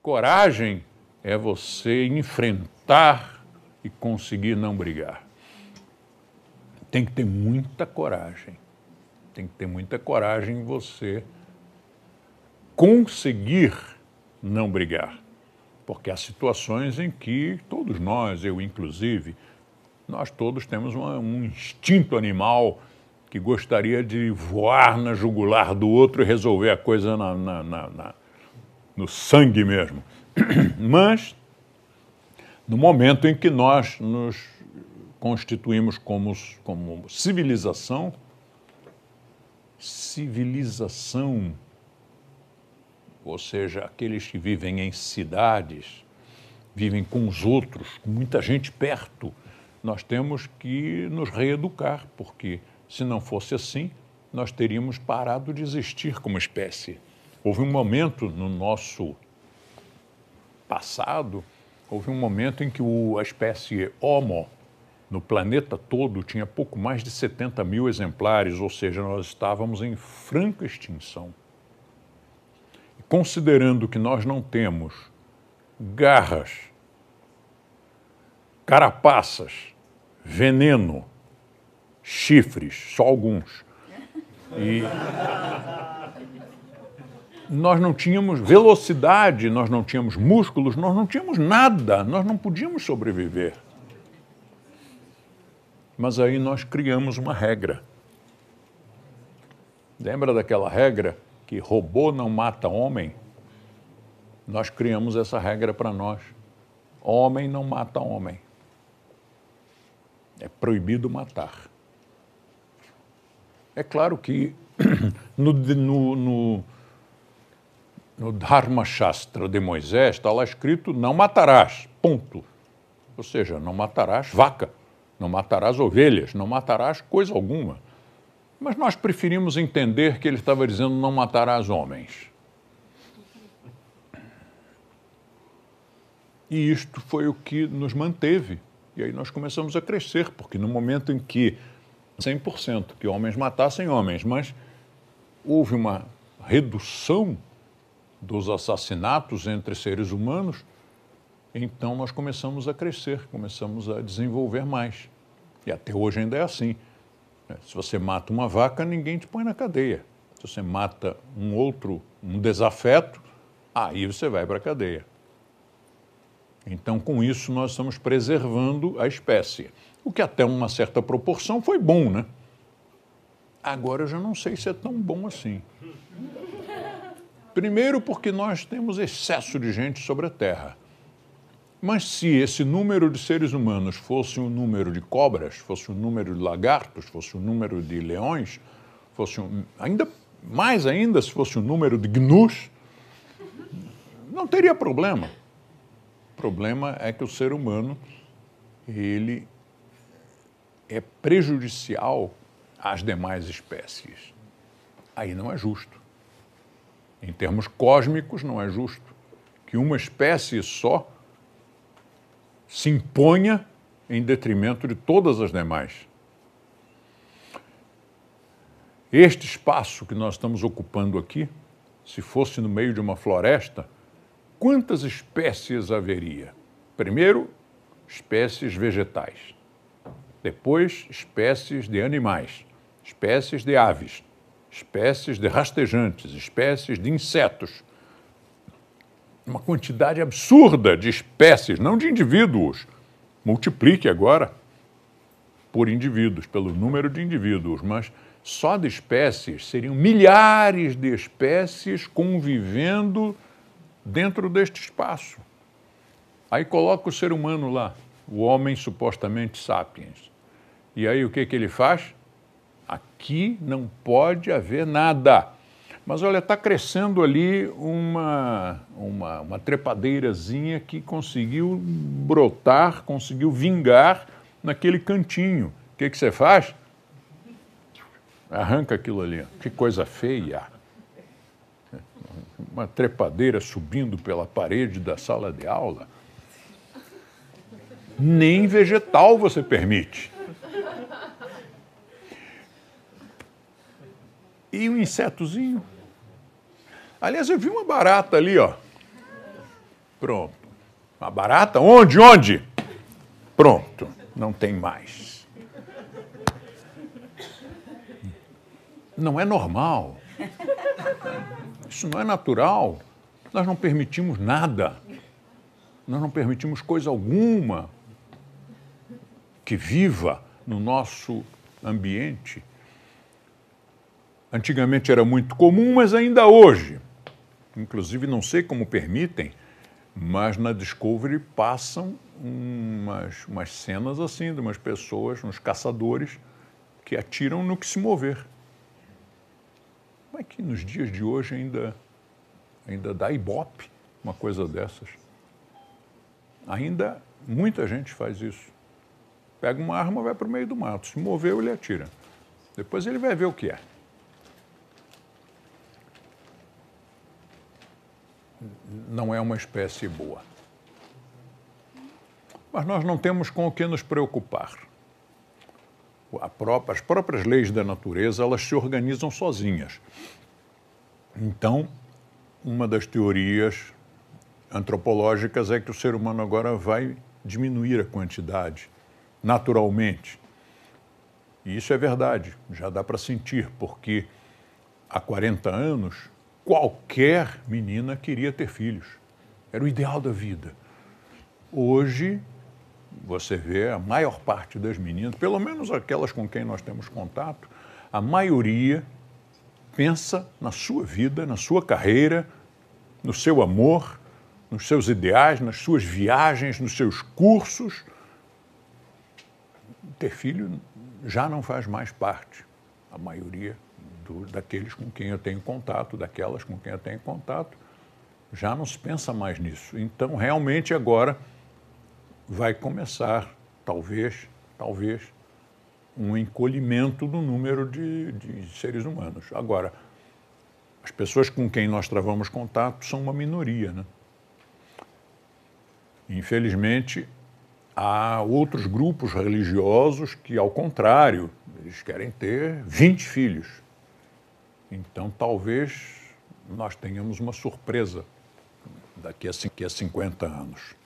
Coragem é você enfrentar e conseguir não brigar. Tem que ter muita coragem. Tem que ter muita coragem você conseguir não brigar. Porque há situações em que todos nós, eu inclusive, nós todos temos uma, um instinto animal que gostaria de voar na jugular do outro e resolver a coisa na, na, na, na no sangue mesmo. Mas, no momento em que nós nos constituímos como, como civilização, civilização, ou seja, aqueles que vivem em cidades, vivem com os outros, com muita gente perto, nós temos que nos reeducar, porque se não fosse assim, nós teríamos parado de existir como espécie. Houve um momento no nosso passado, houve um momento em que o, a espécie Homo no planeta todo tinha pouco mais de 70 mil exemplares, ou seja, nós estávamos em franca extinção. E considerando que nós não temos garras, carapaças, veneno, chifres, só alguns, e nós não tínhamos velocidade, nós não tínhamos músculos, nós não tínhamos nada, nós não podíamos sobreviver. Mas aí nós criamos uma regra. Lembra daquela regra que robô não mata homem? Nós criamos essa regra para nós. Homem não mata homem. É proibido matar. É claro que no, no, no no Dharma Shastra de Moisés está lá escrito: não matarás, ponto. Ou seja, não matarás vaca, não matarás ovelhas, não matarás coisa alguma. Mas nós preferimos entender que ele estava dizendo: não matarás homens. E isto foi o que nos manteve. E aí nós começamos a crescer, porque no momento em que 100% que homens matassem homens, mas houve uma redução dos assassinatos entre seres humanos, então nós começamos a crescer, começamos a desenvolver mais. E até hoje ainda é assim. Né? Se você mata uma vaca, ninguém te põe na cadeia. Se você mata um outro, um desafeto, aí você vai para a cadeia. Então, com isso, nós estamos preservando a espécie. O que até uma certa proporção foi bom, né? Agora eu já não sei se é tão bom assim. Primeiro, porque nós temos excesso de gente sobre a Terra. Mas se esse número de seres humanos fosse o um número de cobras, fosse o um número de lagartos, fosse o um número de leões, fosse um, ainda mais ainda se fosse o número de gnus, não teria problema. O problema é que o ser humano ele é prejudicial às demais espécies. Aí não é justo. Em termos cósmicos, não é justo que uma espécie só se imponha em detrimento de todas as demais. Este espaço que nós estamos ocupando aqui, se fosse no meio de uma floresta, quantas espécies haveria? Primeiro, espécies vegetais. Depois, espécies de animais, espécies de aves espécies de rastejantes, espécies de insetos. Uma quantidade absurda de espécies, não de indivíduos. Multiplique agora por indivíduos, pelo número de indivíduos, mas só de espécies seriam milhares de espécies convivendo dentro deste espaço. Aí coloca o ser humano lá, o homem supostamente sapiens. E aí o que, que ele faz? Aqui não pode haver nada. Mas olha, está crescendo ali uma, uma, uma trepadeirazinha que conseguiu brotar, conseguiu vingar naquele cantinho. O que, que você faz? Arranca aquilo ali. Que coisa feia. Uma trepadeira subindo pela parede da sala de aula. Nem vegetal você permite. e um insetozinho. Aliás, eu vi uma barata ali, ó. Pronto. Uma barata? Onde? Onde? Pronto. Não tem mais. Não é normal. Isso não é natural. Nós não permitimos nada. Nós não permitimos coisa alguma que viva no nosso ambiente Antigamente era muito comum, mas ainda hoje. Inclusive, não sei como permitem, mas na Discovery passam umas, umas cenas assim, de umas pessoas, uns caçadores, que atiram no que se mover. Como é que nos dias de hoje ainda, ainda dá ibope uma coisa dessas? Ainda muita gente faz isso. Pega uma arma, vai para o meio do mato, se moveu, ele atira. Depois ele vai ver o que é. não é uma espécie boa. Mas nós não temos com o que nos preocupar. Própria, as próprias leis da natureza, elas se organizam sozinhas. Então, uma das teorias antropológicas é que o ser humano agora vai diminuir a quantidade naturalmente. E isso é verdade, já dá para sentir, porque há 40 anos qualquer menina queria ter filhos. Era o ideal da vida. Hoje, você vê a maior parte das meninas, pelo menos aquelas com quem nós temos contato, a maioria pensa na sua vida, na sua carreira, no seu amor, nos seus ideais, nas suas viagens, nos seus cursos. Ter filho já não faz mais parte, a maioria do, daqueles com quem eu tenho contato, daquelas com quem eu tenho contato. Já não se pensa mais nisso. Então, realmente, agora vai começar, talvez, talvez, um encolhimento do número de, de seres humanos. Agora, as pessoas com quem nós travamos contato são uma minoria, né? Infelizmente, há outros grupos religiosos que, ao contrário, eles querem ter 20 filhos. Então, talvez nós tenhamos uma surpresa daqui a 50 é anos.